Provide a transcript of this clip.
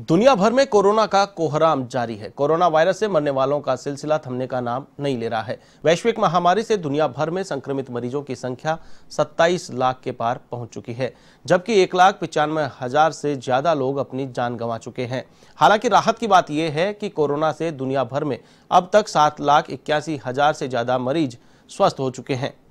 दुनिया भर में कोरोना का कोहराम जारी है कोरोना वायरस से मरने वालों का सिलसिला थमने का नाम नहीं ले रहा है वैश्विक महामारी से दुनिया भर में संक्रमित मरीजों की संख्या 27 लाख के पार पहुंच चुकी है जबकि एक लाख पचानवे हजार से ज्यादा लोग अपनी जान गंवा चुके हैं हालांकि राहत की बात यह है कि कोरोना से दुनिया भर में अब तक सात लाख इक्यासी हजार से ज्यादा मरीज स्वस्थ हो चुके हैं